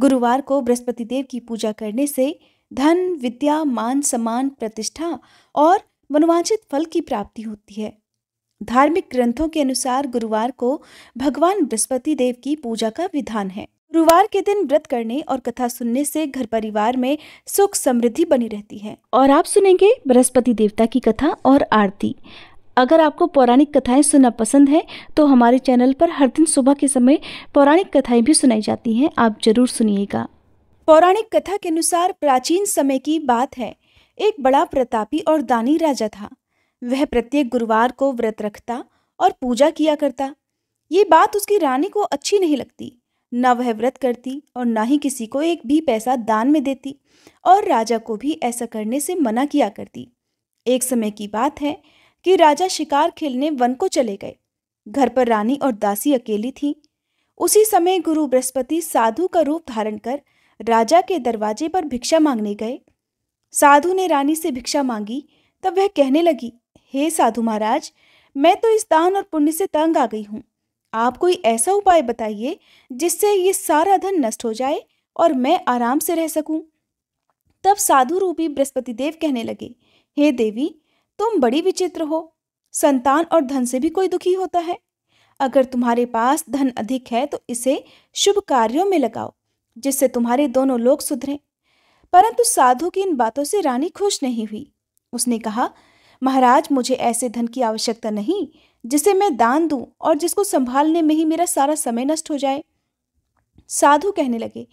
गुरुवार को बृहस्पति देव की पूजा करने से धन विद्या मान सम्मान प्रतिष्ठा और मनोवांछित फल की प्राप्ति होती है धार्मिक ग्रंथों के अनुसार गुरुवार को भगवान बृहस्पति देव की पूजा का विधान है गुरुवार के दिन व्रत करने और कथा सुनने से घर परिवार में सुख समृद्धि बनी रहती है और आप सुनेंगे बृहस्पति देवता की कथा और आरती अगर आपको पौराणिक कथाएं सुनना पसंद है तो हमारे चैनल पर हर दिन सुबह के समय पौराणिक कथाएं भी सुनाई जाती हैं आप जरूर सुनिएगा पौराणिक कथा के अनुसार प्राचीन समय की बात है एक बड़ा प्रतापी और दानी राजा था वह प्रत्येक गुरुवार को व्रत रखता और पूजा किया करता ये बात उसकी रानी को अच्छी नहीं लगती न वह व्रत करती और ना ही किसी को एक भी पैसा दान में देती और राजा को भी ऐसा करने से मना किया करती एक समय की बात है कि राजा शिकार खेलने वन को चले गए घर पर रानी और दासी अकेली थी उसी समय गुरु बृहस्पति साधु का रूप धारण कर राजा के दरवाजे पर भिक्षा मांगने गए साधु ने रानी से भिक्षा मांगी तब वह कहने लगी हे hey, साधु महाराज मैं तो इस दान और पुण्य से तंग आ गई हूँ आप कोई ऐसा उपाय बताइए जिससे ये सारा धन नष्ट हो जाए और मैं आराम से रह सकूं। तब साधु रूपी बृहस्पति देव कहने लगे हे देवी तुम बड़ी विचित्र हो संतान और धन से भी कोई दुखी होता है अगर तुम्हारे पास धन अधिक है तो इसे शुभ कार्यों में लगाओ जिससे तुम्हारे दोनों लोग सुधरें परंतु साधु की इन बातों से रानी खुश नहीं हुई उसने कहा महाराज मुझे ऐसे धन की आवश्यकता नहीं जिसे मैं दान दूं और जिसको संभालने में ही मेरा सारा समय नष्ट हो जाए साधु कहने लगे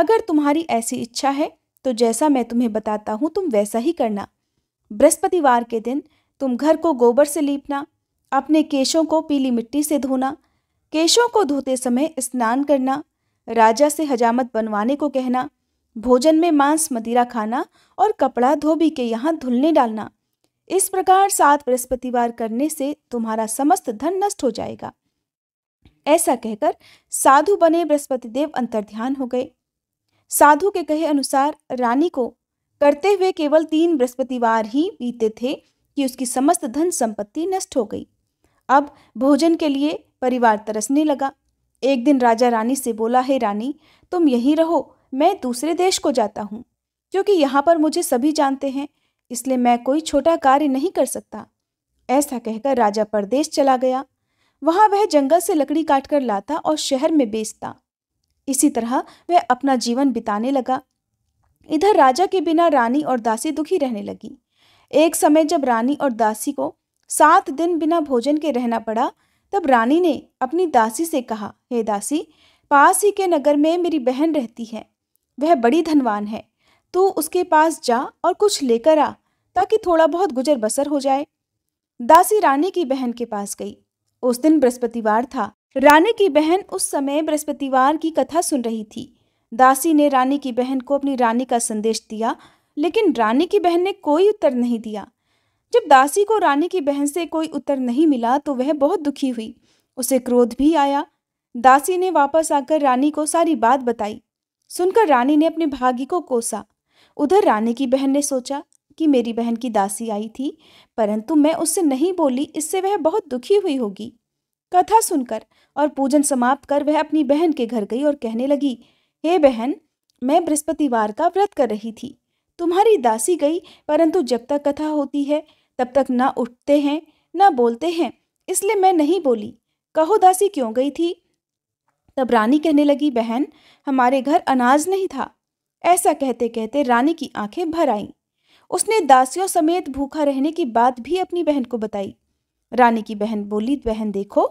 अगर तुम्हारी ऐसी इच्छा है तो जैसा मैं तुम्हें बताता हूँ तुम वैसा ही करना बृहस्पतिवार के दिन तुम घर को गोबर से लीपना अपने केशों को पीली मिट्टी से धोना केशों को धोते समय स्नान करना राजा से हजामत बनवाने को कहना भोजन में मांस मदिरा खाना और कपड़ा धोबी के यहाँ धुलने डालना इस प्रकार सात बृहस्पतिवार करने से तुम्हारा समस्त धन नष्ट हो जाएगा ऐसा कहकर साधु बने बृहस्पति देव अंतर्ध्यान हो गए साधु के कहे अनुसार रानी को करते हुए केवल तीन बृहस्पतिवार ही बीते थे कि उसकी समस्त धन संपत्ति नष्ट हो गई अब भोजन के लिए परिवार तरसने लगा एक दिन राजा रानी से बोला हे रानी तुम यहीं रहो मैं दूसरे देश को जाता हूँ क्योंकि यहाँ पर मुझे सभी जानते हैं इसलिए मैं कोई छोटा कार्य नहीं कर सकता ऐसा कहकर राजा परदेश चला गया वहाँ वह जंगल से लकड़ी काट कर लाता और शहर में बेचता इसी तरह वह अपना जीवन बिताने लगा इधर राजा के बिना रानी और दासी दुखी रहने लगी एक समय जब रानी और दासी को सात दिन बिना भोजन के रहना पड़ा तब रानी ने अपनी दासी से कहा हे hey, दासी पास ही के नगर में मेरी बहन रहती है वह बड़ी धनवान है तू उसके पास जा और कुछ लेकर आ ताकि थोड़ा बहुत गुजर बसर हो जाए दासी रानी की बहन के पास गई उस दिन बृहस्पतिवार था रानी की बहन उस समय बृहस्पतिवार की कथा सुन रही थी दासी ने रानी की बहन को अपनी रानी का संदेश दिया लेकिन रानी की बहन ने कोई उत्तर नहीं दिया जब दासी को रानी की बहन से कोई उत्तर नहीं मिला तो वह बहुत दुखी हुई उसे क्रोध भी आया दासी ने वापस आकर रानी को सारी बात बताई सुनकर रानी ने अपने भागी को कोसा उधर रानी की बहन ने सोचा कि मेरी बहन की दासी आई थी परंतु मैं उससे नहीं बोली इससे वह बहुत दुखी हुई होगी कथा सुनकर और पूजन समाप्त कर वह अपनी बहन के घर गई और कहने लगी हे बहन मैं बृहस्पतिवार का व्रत कर रही थी तुम्हारी दासी गई परंतु जब तक कथा होती है तब तक ना उठते हैं ना बोलते हैं इसलिए मैं नहीं बोली कहो दासी क्यों गई थी तब रानी कहने लगी बहन हमारे घर अनाज नहीं था ऐसा कहते कहते रानी की आंखें भर आईं उसने दासियों समेत भूखा रहने की बात भी अपनी बहन को बताई रानी की बहन बोली बहन देखो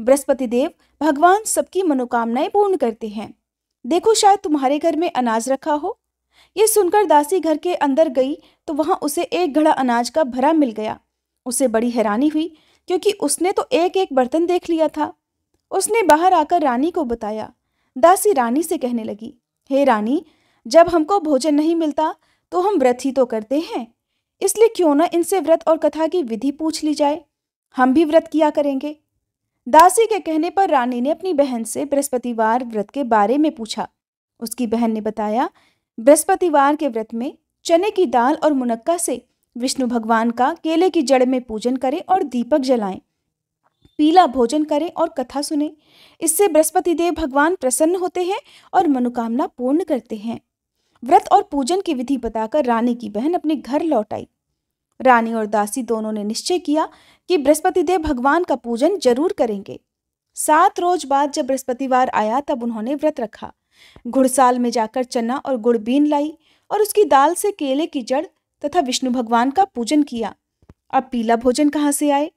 बृहस्पति देव भगवान सबकी मनोकामनाएं पूर्ण करते हैं देखो शायद तुम्हारे घर में अनाज रखा हो यह सुनकर दासी घर के अंदर गई तो वहां उसे एक घड़ा अनाज का भरा मिल गया उसे बड़ी हैरानी हुई क्योंकि उसने तो एक एक बर्तन देख लिया था उसने बाहर आकर रानी को बताया दासी रानी से कहने लगी हे रानी जब हमको भोजन नहीं मिलता तो हम व्रत ही तो करते हैं इसलिए क्यों ना इनसे व्रत और कथा की विधि पूछ ली जाए हम भी व्रत किया करेंगे दासी के कहने पर रानी ने अपनी बहन से बृहस्पतिवार व्रत के बारे में पूछा उसकी बहन ने बताया बृहस्पतिवार के व्रत में चने की दाल और मुनक्का से विष्णु भगवान का केले की जड़ में पूजन करें और दीपक जलाएं पीला भोजन करें और कथा सुने इससे बृहस्पति देव भगवान प्रसन्न होते हैं और मनोकामना पूर्ण करते हैं व्रत और पूजन की विधि बताकर रानी की बहन अपने घर लौट आई रानी और दासी दोनों ने निश्चय किया कि बृहस्पति देव भगवान का पूजन जरूर करेंगे सात रोज बाद जब बृहस्पतिवार आया तब उन्होंने व्रत रखा घुड़साल में जाकर चना और गुड़ बीन लाई और उसकी दाल से केले की जड़ तथा विष्णु भगवान का पूजन किया अब पीला भोजन कहाँ से आए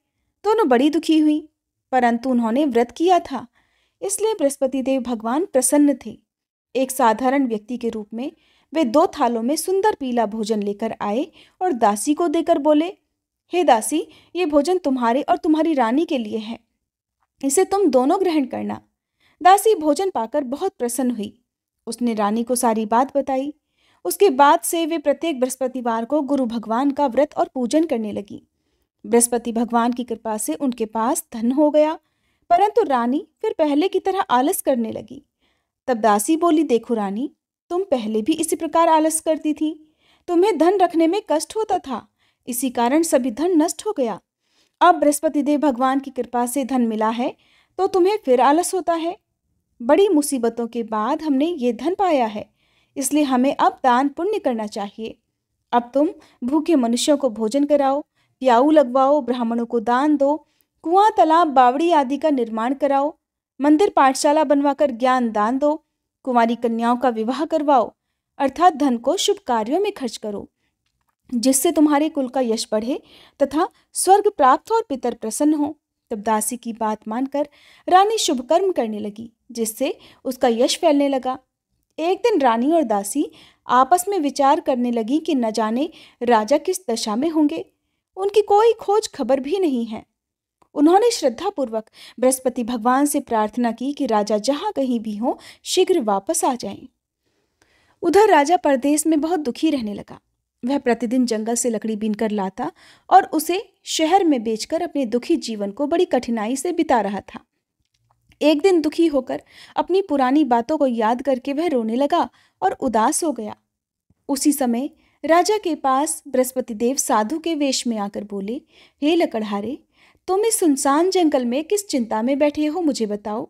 दोनों बड़ी दुखी हुई परंतु उन्होंने व्रत किया था इसलिए बृहस्पति देव भगवान प्रसन्न थे एक साधारण व्यक्ति के रूप में वे दो थालों में सुंदर पीला भोजन लेकर आए और दासी को देकर बोले हे दासी ये भोजन तुम्हारे और तुम्हारी रानी के लिए है इसे तुम दोनों ग्रहण करना दासी भोजन पाकर बहुत प्रसन्न हुई उसने रानी को सारी बात बताई उसके बाद से वे प्रत्येक बृहस्पतिवार को गुरु भगवान का व्रत और पूजन करने लगी बृहस्पति भगवान की कृपा से उनके पास धन हो गया परंतु रानी फिर पहले की तरह आलस करने लगी तब दासी बोली देखो रानी तुम पहले भी इसी प्रकार आलस करती थी तुम्हें धन रखने में कष्ट होता था इसी कारण सभी धन नष्ट हो गया अब बृहस्पति देव भगवान की कृपा से धन मिला है तो तुम्हें फिर आलस होता है बड़ी मुसीबतों के बाद हमने ये धन पाया है इसलिए हमें अब दान पुण्य करना चाहिए अब तुम भूखे मनुष्यों को भोजन कराओ प्याऊ लगवाओ ब्राह्मणों को दान दो कुआं तालाब बावड़ी आदि का निर्माण कराओ मंदिर पाठशाला बनवाकर ज्ञान दान दो कुमारी कन्याओं का विवाह करवाओ अर्थात धन को शुभ कार्यों में खर्च करो जिससे तुम्हारे कुल का यश बढ़े तथा स्वर्ग प्राप्त और पितर प्रसन्न हो तब दासी की बात मानकर रानी शुभ कर्म करने लगी जिससे उसका यश फैलने लगा एक दिन रानी और दासी आपस में विचार करने लगी कि न जाने राजा किस दशा में होंगे उनकी कोई खोज खबर भी नहीं है उन्होंने श्रद्धा पूर्वक बृहस्पति भगवान से प्रार्थना की कि राजा जहाँ कहीं भी हो शीघ्र वापस आ जाए उधर राजा परदेश में बहुत दुखी रहने लगा वह प्रतिदिन जंगल से लकड़ी बीनकर लाता और उसे शहर में बेचकर अपने दुखी जीवन को बड़ी कठिनाई से बिता रहा था एक दिन दुखी होकर अपनी पुरानी बातों को याद करके वह रोने लगा और उदास हो गया उसी समय राजा के पास बृहस्पति देव साधु के वेश में आकर बोले हे लकड़हारे तुम इस सुनसान जंगल में किस चिंता में बैठे हो मुझे बताओ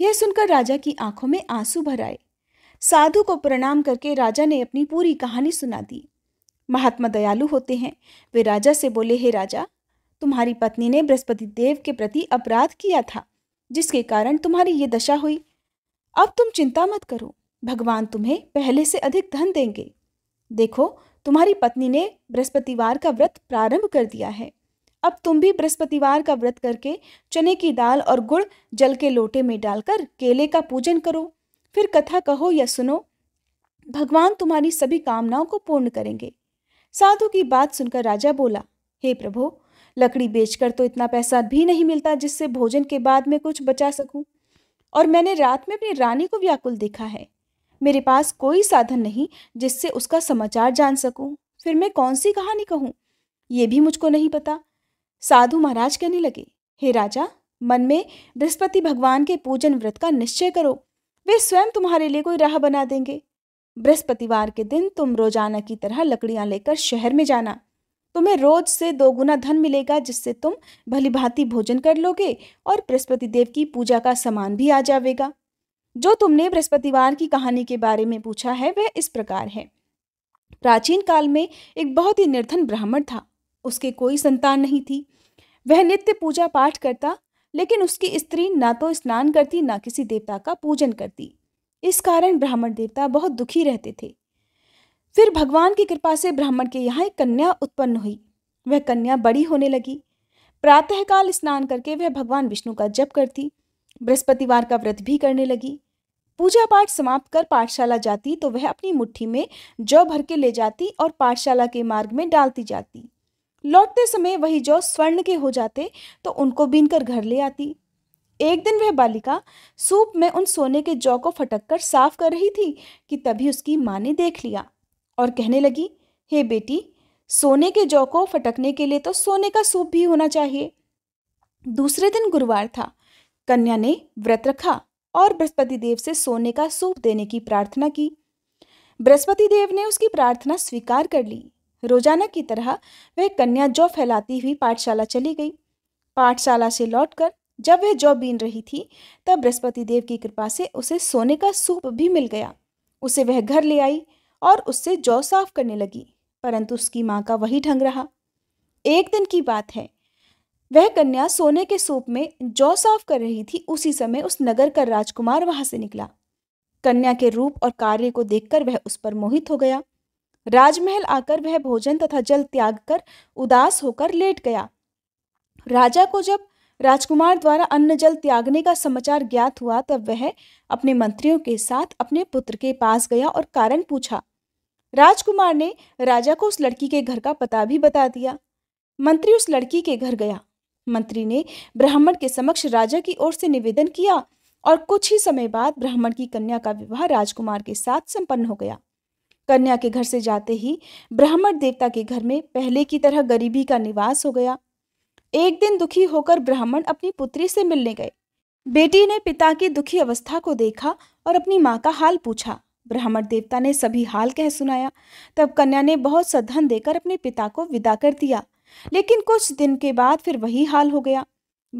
यह सुनकर राजा की आंखों में आंसू भर आए साधु को प्रणाम करके राजा ने अपनी पूरी कहानी सुना दी महात्मा दयालु होते हैं वे राजा से बोले हे राजा तुम्हारी पत्नी ने बृहस्पति देव के प्रति अपराध किया था जिसके कारण तुम्हारी ये दशा हुई अब तुम चिंता मत करो भगवान तुम्हें पहले से अधिक धन देंगे देखो तुम्हारी पत्नी ने बृहस्पतिवार का व्रत प्रारंभ कर दिया है अब तुम भी बृहस्पतिवार का व्रत करके चने की दाल और गुड़ जल के लोटे में डालकर केले का पूजन करो फिर कथा कहो या सुनो भगवान तुम्हारी सभी कामनाओं को पूर्ण करेंगे साधु की बात सुनकर राजा बोला हे hey प्रभु लकड़ी बेचकर तो इतना पैसा भी नहीं मिलता जिससे भोजन के बाद में कुछ बचा सकूं और मैंने रात में अपनी रानी को व्याकुल देखा है मेरे पास कोई साधन नहीं जिससे उसका समाचार जान सकूं फिर मैं कौन सी कहानी कहूँ ये भी मुझको नहीं पता साधु महाराज कहने लगे हे राजा मन में बृहस्पति भगवान के पूजन व्रत का निश्चय करो वे स्वयं तुम्हारे लिए कोई राह बना देंगे बृहस्पतिवार के दिन तुम रोजाना की तरह लकड़ियां लेकर शहर में जाना तुम्हें रोज से दोगुना धन मिलेगा जिससे तुम भली भांति भोजन कर लोगे और बृहस्पति देव की पूजा का सामान भी आ जाएगा जो तुमने बृहस्पतिवार की कहानी के बारे में पूछा है वह इस प्रकार है प्राचीन काल में एक बहुत ही निर्धन ब्राह्मण था उसके कोई संतान नहीं थी वह नित्य पूजा पाठ करता लेकिन उसकी स्त्री ना तो स्नान करती ना किसी देवता का पूजन करती इस कारण ब्राह्मण देवता बहुत दुखी रहते थे फिर भगवान की कृपा से ब्राह्मण के यहाँ एक कन्या उत्पन्न हुई वह कन्या बड़ी होने लगी प्रातःकाल स्नान करके वह भगवान विष्णु का जप करती बृहस्पतिवार का व्रत भी करने लगी पूजा पाठ समाप्त कर पाठशाला जाती तो वह अपनी मुट्ठी में जौ भर के ले जाती और पाठशाला के मार्ग में डालती जाती लौटते समय वही जौ स्वर्ण के हो जाते तो उनको बीनकर घर ले आती एक दिन वह बालिका सूप में उन सोने के जौ को फटक कर साफ कर रही थी कि तभी उसकी माँ ने देख लिया और कहने लगी हे hey बेटी सोने के जौ को फटकने के लिए तो सोने का सूप भी होना चाहिए दूसरे दिन गुरुवार था कन्या ने व्रत रखा और बृहस्पति देव से सोने का सूप देने की प्रार्थना की बृहस्पति देव ने उसकी प्रार्थना स्वीकार कर ली रोजाना की तरह वह कन्या जौ फैलाती हुई पाठशाला चली गई पाठशाला से लौटकर जब वह जौ बीन रही थी तब बृहस्पति देव की कृपा से उसे सोने का सूप भी मिल गया उसे वह घर ले आई और उससे जौ साफ करने लगी परंतु उसकी माँ का वही ढंग रहा एक दिन की बात है वह कन्या सोने के सूप में जौ साफ कर रही थी उसी समय उस नगर का राजकुमार वहां से निकला कन्या के रूप और कार्य को देखकर वह उस पर मोहित हो गया राजमहल आकर वह भोजन तथा जल त्याग कर उदास होकर लेट गया राजा को जब राजकुमार द्वारा अन्न जल त्यागने का समाचार ज्ञात हुआ तब वह अपने मंत्रियों के साथ अपने पुत्र के पास गया और कारण पूछा राजकुमार ने राजा को उस लड़की के घर का पता भी बता दिया मंत्री उस लड़की के घर गया मंत्री ने ब्राह्मण के समक्ष राजा की ओर से निवेदन किया और कुछ ही समय बाद ब्राह्मण की कन्या का विवाह राजकुमार के साथ संपन्न हो गया कन्या के घर से जाते ही ब्राह्मण देवता के घर में पहले की तरह गरीबी का निवास हो गया एक दिन दुखी होकर ब्राह्मण अपनी पुत्री से मिलने गए बेटी ने पिता की दुखी अवस्था को देखा और अपनी माँ का हाल पूछा ब्राह्मण देवता ने सभी हाल कह सुनाया तब कन्या ने बहुत सदन देकर अपने पिता को विदा कर दिया लेकिन कुछ दिन के बाद फिर वही हाल हो गया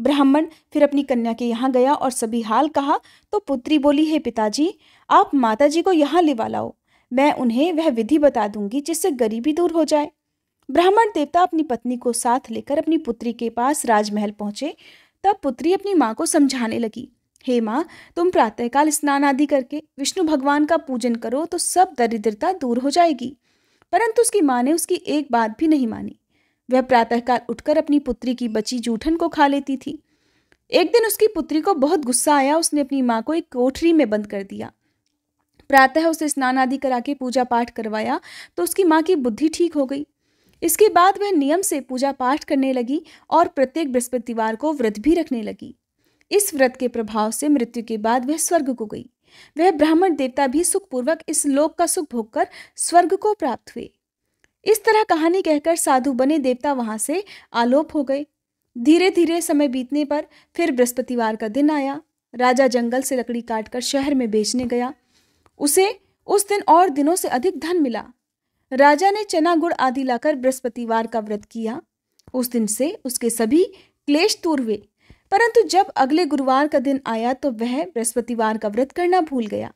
ब्राह्मण फिर अपनी कन्या के यहाँ गया और सभी हाल कहा तो पुत्री बोली हे पिताजी आप माताजी को यहाँ लिवा लाओ मैं उन्हें वह विधि बता दूंगी जिससे गरीबी दूर हो जाए ब्राह्मण देवता अपनी पत्नी को साथ लेकर अपनी पुत्री के पास राजमहल पहुंचे तब पुत्री अपनी माँ को समझाने लगी हे माँ तुम प्रातःकाल स्नान आदि करके विष्णु भगवान का पूजन करो तो सब दरिद्रता दूर हो जाएगी परंतु उसकी माँ ने उसकी एक बात भी नहीं मानी वह प्रातःकाल उठकर अपनी पुत्री की बची जूठन को खा लेती थी एक दिन उसकी पुत्री को बहुत गुस्सा आया उसने अपनी माँ को एक कोठरी में बंद कर दिया प्रातः उसे स्नान आदि करा के पूजा पाठ करवाया तो उसकी माँ की बुद्धि ठीक हो गई इसके बाद वह नियम से पूजा पाठ करने लगी और प्रत्येक बृहस्पतिवार को व्रत भी रखने लगी इस व्रत के प्रभाव से मृत्यु के बाद वह स्वर्ग को गई वह ब्राह्मण देवता भी सुखपूर्वक इस लोक का सुख भोगकर स्वर्ग को प्राप्त हुए इस तरह कहानी कहकर साधु बने देवता वहां से आलोप हो गए धीरे धीरे समय बीतने पर फिर बृहस्पतिवार का दिन आया राजा जंगल से लकड़ी काटकर शहर में बेचने गया उसे उस दिन और दिनों से अधिक धन मिला राजा ने चना गुड़ आदि लाकर बृहस्पतिवार का व्रत किया उस दिन से उसके सभी क्लेश दूर हुए परंतु जब अगले गुरुवार का दिन आया तो वह बृहस्पतिवार का व्रत करना भूल गया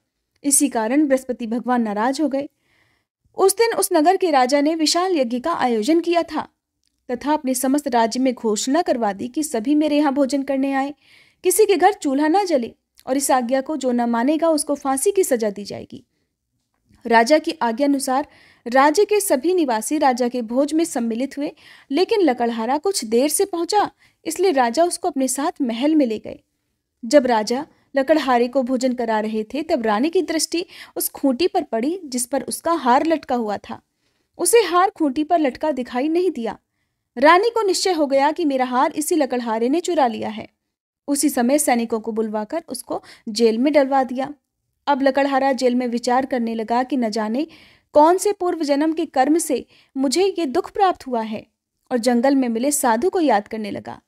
इसी कारण बृहस्पति भगवान नाराज हो गए उस दिन उस नगर के राजा ने विशाल यज्ञ का आयोजन किया था तथा अपने समस्त राज्य में घोषणा करवा दी कि सभी मेरे यहाँ भोजन करने आए किसी के घर चूल्हा न जले और इस आज्ञा को जो न मानेगा उसको फांसी की सजा दी जाएगी राजा की आज्ञा अनुसार राज्य के सभी निवासी राजा के भोज में सम्मिलित हुए लेकिन लकड़हारा कुछ देर से पहुंचा इसलिए राजा उसको अपने साथ महल में ले गए जब राजा लकड़हारे को भोजन करा रहे थे तब रानी की दृष्टि उस खूंटी पर पड़ी जिस पर उसका हार लटका हुआ था उसे हार खूंटी पर लटका दिखाई नहीं दिया रानी को निश्चय हो गया कि मेरा हार इसी लकड़हारे ने चुरा लिया है उसी समय सैनिकों को बुलवाकर उसको जेल में डलवा दिया अब लकड़हारा जेल में विचार करने लगा कि न जाने कौन से पूर्व जन्म के कर्म से मुझे ये दुख प्राप्त हुआ है और जंगल में मिले साधु को याद करने लगा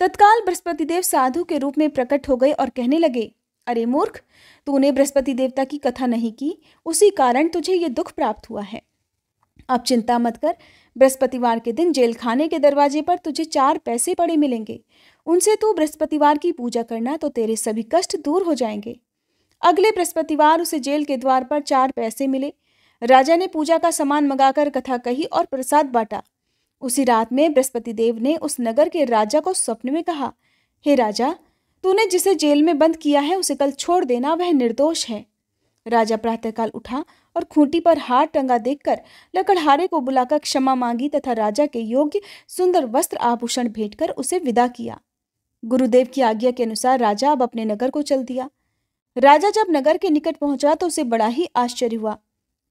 तत्काल बृहस्पति देव साधु के रूप में प्रकट हो गए और कहने लगे अरे मूर्ख तूने बृहस्पति देवता की कथा नहीं की उसी कारण तुझे ये दुख प्राप्त हुआ है अब चिंता मत कर बृहस्पतिवार के दिन जेल खाने के दरवाजे पर तुझे चार पैसे पड़े मिलेंगे उनसे तू बृहस्पतिवार की पूजा करना तो तेरे सभी कष्ट दूर हो जाएंगे अगले बृहस्पतिवार उसे जेल के द्वार पर चार पैसे मिले राजा ने पूजा का सामान मंगाकर कथा कही और प्रसाद बांटा उसी रात में बृहस्पति देव ने उस नगर के राजा को स्वप्न में कहा हे hey राजा तूने जिसे जेल में बंद किया है उसे कल छोड़ देना वह निर्दोष है राजा प्रातःकाल उठा और खूंटी पर हार टंगा देखकर लकड़हारे को बुलाकर क्षमा मांगी तथा राजा के योग्य सुंदर वस्त्र आभूषण भेंट कर उसे विदा किया गुरुदेव की आज्ञा के अनुसार राजा अब अपने नगर को चल दिया राजा जब नगर के निकट पहुंचा तो उसे बड़ा ही आश्चर्य हुआ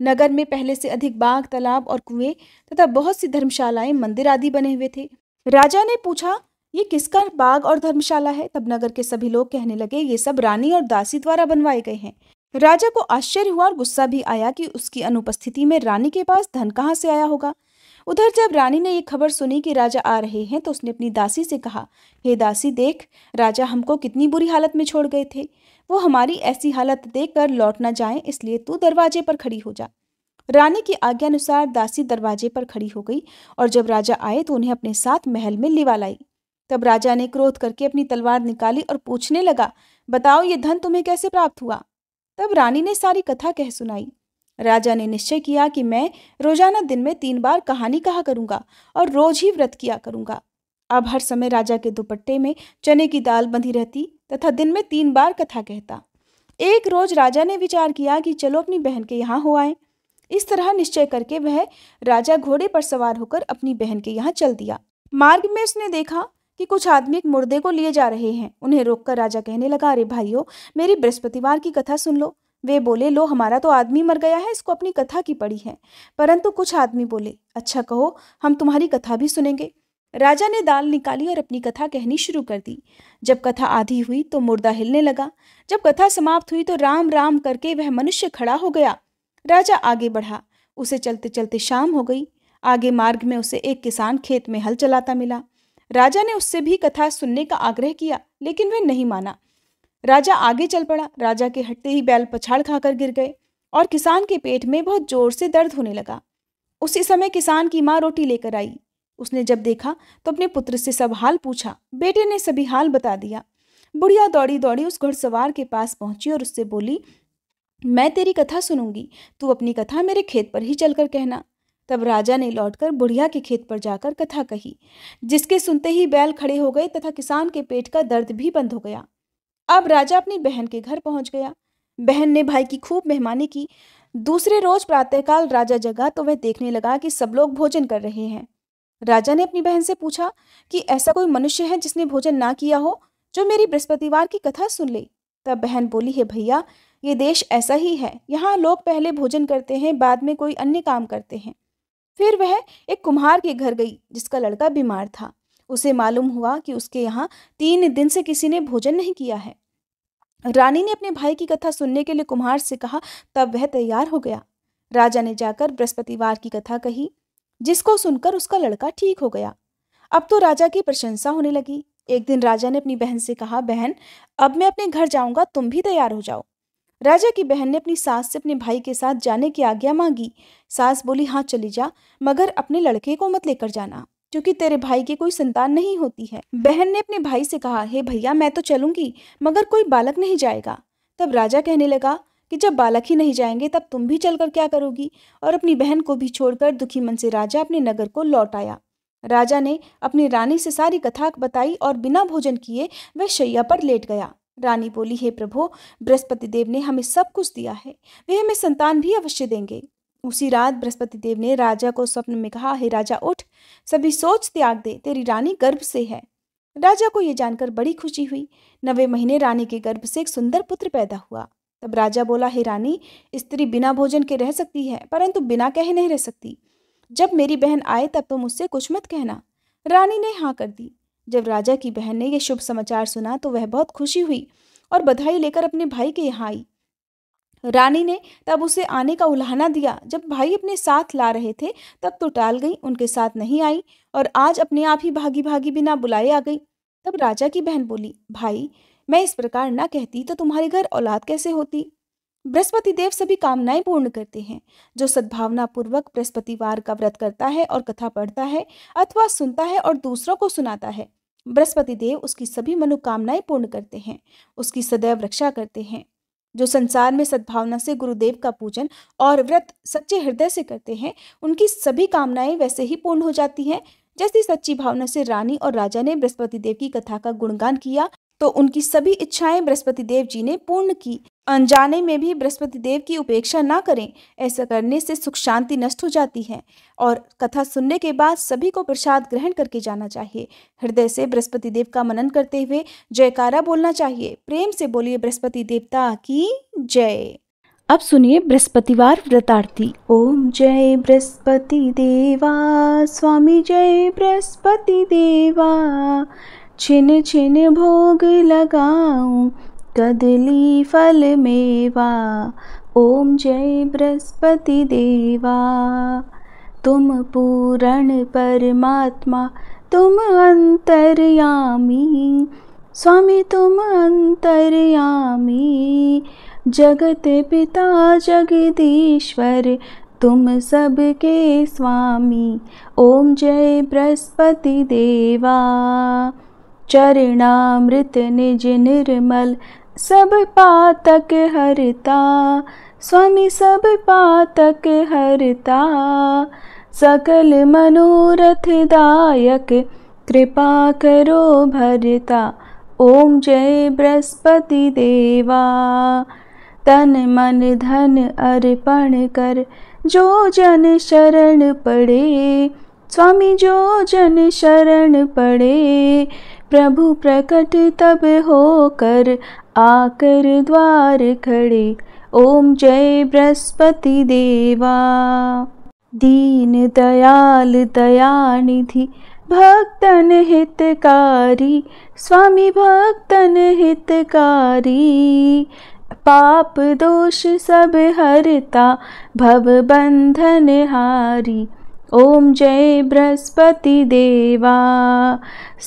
नगर में पहले से अधिक बाग तालाब और कुएं तथा बहुत सी धर्मशालाएं मंदिर आदि बने हुए थे राजा ने पूछा ये किसका बाग और धर्मशाला है तब नगर के सभी लोग कहने लगे ये सब रानी और दासी द्वारा बनवाए गए हैं राजा को आश्चर्य हुआ और गुस्सा भी आया कि उसकी अनुपस्थिति में रानी के पास धन कहाँ से आया होगा उधर जब रानी ने ये खबर सुनी कि राजा आ रहे हैं तो उसने अपनी दासी से कहा हे hey, दासी देख राजा हमको कितनी बुरी हालत में छोड़ गए थे वो हमारी ऐसी हालत देख कर लौट ना जाए इसलिए तू दरवाजे पर खड़ी हो जा रानी की आज्ञा अनुसार दासी दरवाजे पर खड़ी हो गई और जब राजा आए तो उन्हें अपने साथ महल में लिवा लाई तब राजा ने क्रोध करके अपनी तलवार निकाली और पूछने लगा बताओ ये धन तुम्हें कैसे प्राप्त हुआ तब रानी ने सारी कथा कह सुनाई राजा ने निश्चय किया कि मैं रोजाना दिन में तीन बार कहानी कहा करूंगा और रोज ही व्रत किया करूंगा अब हर समय राजा के दुपट्टे में चने की दाल बंधी रहती तथा दिन में तीन बार कथा कहता एक रोज राजा ने विचार किया कि चलो अपनी बहन के यहाँ हो आए इस तरह निश्चय करके वह राजा घोड़े पर सवार होकर अपनी बहन के यहाँ चल दिया मार्ग में उसने देखा कि कुछ आदमी एक मुर्दे को लिए जा रहे हैं उन्हें रोककर राजा कहने लगा अरे भाइयों मेरी बृहस्पतिवार की कथा सुन लो वे बोले लो हमारा तो आदमी मर गया है इसको अपनी कथा की पड़ी है परंतु कुछ आदमी बोले अच्छा कहो हम तुम्हारी कथा भी सुनेंगे राजा ने दाल निकाली और अपनी कथा कहनी शुरू कर दी जब कथा आधी हुई तो मुर्दा हिलने लगा जब कथा समाप्त हुई तो राम राम करके वह मनुष्य खड़ा हो गया राजा आगे बढ़ा उसे चलते चलते शाम हो गई आगे मार्ग में उसे एक किसान खेत में हल चलाता मिला राजा ने उससे भी कथा सुनने का आग्रह किया लेकिन वह नहीं माना राजा आगे चल पड़ा राजा के हटते ही बैल पछाड़ खाकर गिर गए और किसान के पेट में बहुत जोर से दर्द होने लगा उसी समय किसान की माँ रोटी लेकर आई उसने जब देखा तो अपने पुत्र से सब हाल पूछा बेटे ने सभी हाल बता दिया बुढ़िया दौड़ी दौड़ी उस घुड़सवार के पास पहुंची और उससे बोली मैं तेरी कथा सुनूंगी तू अपनी कथा मेरे खेत पर ही चलकर कहना तब राजा ने लौटकर बुढ़िया के खेत पर जाकर कथा कही जिसके सुनते ही बैल खड़े हो गए तथा किसान के पेट का दर्द भी बंद हो गया अब राजा अपनी बहन के घर पहुंच गया बहन ने भाई की खूब मेहमानी की दूसरे रोज प्रातःकाल राजा जगा तो वह देखने लगा कि सब लोग भोजन कर रहे हैं राजा ने अपनी बहन से पूछा कि ऐसा कोई मनुष्य है जिसने भोजन ना किया हो जो मेरी बृहस्पतिवार की कथा सुन ले तब बहन बोली है भैया ये देश ऐसा ही है यहाँ लोग पहले भोजन करते हैं बाद में कोई अन्य काम करते हैं फिर वह एक कुम्हार के घर गई जिसका लड़का बीमार था उसे मालूम हुआ कि उसके यहाँ तीन दिन से किसी ने भोजन नहीं किया है रानी ने अपने भाई की कथा सुनने के लिए कुम्हार से कहा तब वह तैयार हो गया राजा ने जाकर बृहस्पतिवार की कथा कही जिसको सुनकर उसका लड़का ठीक हो गया अब तो राजा की प्रशंसा होने लगी एक दिन राजा ने अपनी बहन से कहा बहन अब मैं अपने घर जाऊंगा तुम भी तैयार हो जाओ राजा की बहन ने अपनी सास से अपने भाई के साथ जाने की आज्ञा मांगी सास बोली हाँ चली जा मगर अपने लड़के को मत लेकर जाना क्योंकि तेरे भाई की कोई संतान नहीं होती है बहन ने अपने भाई से कहा हे भैया मैं तो चलूंगी मगर कोई बालक नहीं जाएगा तब राजा कहने लगा कि जब बालक ही नहीं जाएंगे तब तुम भी चलकर क्या करोगी और अपनी बहन को भी छोड़कर दुखी मन से राजा अपने नगर को लौट आया राजा ने अपनी रानी से सारी कथा बताई और बिना भोजन किए वह शैया पर लेट गया रानी बोली हे प्रभो बृहस्पति देव ने हमें सब कुछ दिया है वे हमें संतान भी अवश्य देंगे उसी रात बृहस्पति देव ने राजा को स्वप्न में कहा हे राजा उठ सभी सोच त्याग दे तेरी रानी गर्भ से है राजा को ये जानकर बड़ी खुशी हुई नवे महीने रानी के गर्भ से एक सुंदर पुत्र पैदा हुआ तब राजा बोला हे रानी स्त्री बिना भोजन के रह सकती है परंतु बिना कहे नहीं रह सकती जब मेरी बहन आए तब तो मुझसे कुछ मत कहना रानी ने हाँ कर दी जब राजा की बहन ने यह शुभ समाचार सुना तो वह बहुत खुशी हुई और बधाई लेकर अपने भाई के यहाँ आई रानी ने तब उसे आने का उल्हाना दिया जब भाई अपने साथ ला रहे थे तब तो टाल गई उनके साथ नहीं आई और आज अपने आप ही भागी भागी बिना बुलाए आ गई तब राजा की बहन बोली भाई मैं इस प्रकार ना कहती तो तुम्हारे घर औलाद कैसे होती बृहस्पति देव सभी कामनाएं पूर्ण करते हैं जो सद्भावना पूर्वक बृहस्पतिवार का व्रत करता है और कथा पढ़ता है अथवा सुनता है और दूसरों को सुनाता है बृहस्पति देव उसकी सभी मनोकामनाएं पूर्ण करते हैं उसकी सदैव रक्षा करते हैं जो संसार में सद्भावना से गुरुदेव का पूजन और व्रत सच्चे हृदय से करते हैं उनकी सभी कामनाएं वैसे ही पूर्ण हो जाती हैं जैसी सच्ची भावना से रानी और राजा ने बृहस्पति देव की कथा का गुणगान किया तो उनकी सभी इच्छाएं बृहस्पति देव जी ने पूर्ण की अनजाने में भी बृहस्पति देव की उपेक्षा ना करें ऐसा करने से सुख शांति नष्ट हो जाती है और कथा सुनने के बाद सभी को प्रसाद ग्रहण करके जाना चाहिए हृदय से बृहस्पति देव का मनन करते हुए जयकारा बोलना चाहिए प्रेम से बोलिए बृहस्पति देवता की जय अब सुनिए बृहस्पतिवार व्रतार्थी ओम जय बृहस्पति देवा स्वामी जय बृहस्पति देवा छिन छिन भोग लगाऊं कदली फल मेवा ओम जय बृहस्पति देवा तुम पूरण परमात्मा तुम अंतर्यामी स्वामी तुम अंतर्यामी जगत पिता जगदीश्वर तुम सबके स्वामी ओम जय बृहस्पति देवा चरणामृत निज निर्मल सब पातक हरता स्वामी सब पातक हरता सकल मनोरथ दायक कृपा करो भरता ओम जय बृहस्पति देवा तन मन धन अर्पण कर जो जन शरण पड़े स्वामी जो जन शरण पड़े प्रभु प्रकट तब होकर आकर द्वार खड़े ओम जय बृहस्पति देवा दीन दयाल दयानिधि भक्तन हितकारी स्वामी भक्तन हितकारी पाप दोष सब हरता भव बंधन हारी ॐ जय बृहस्पतिदेवा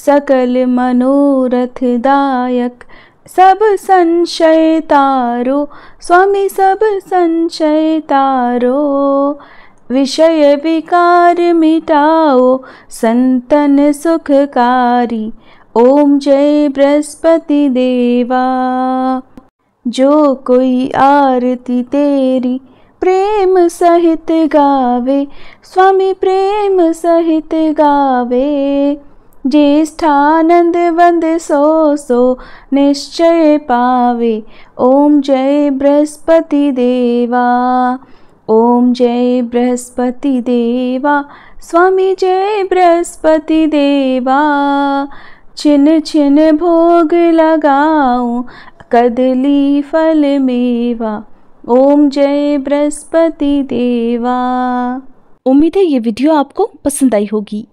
सकल मनोरथदायक सब संशय स्वामी सब संशयतारो तारो विषय विकार मिटाओ संतन सुखकारी ॐ जय बृहस्पति देवा जो कोई आरती तेरी प्रेम सहित गावे स्वामी प्रेम सहित गावे ज्येष्ठानंद वंद सो सो निश्चय पावे ओम जय बृहस्पति देवा ओम जय बृहस्पति देवा स्वामी जय बृहस्पति देवा छिन छिन भोग लगाऊं कदली फल मेवा ओम जय बृहस्पति देवा उम्मीद है ये वीडियो आपको पसंद आई होगी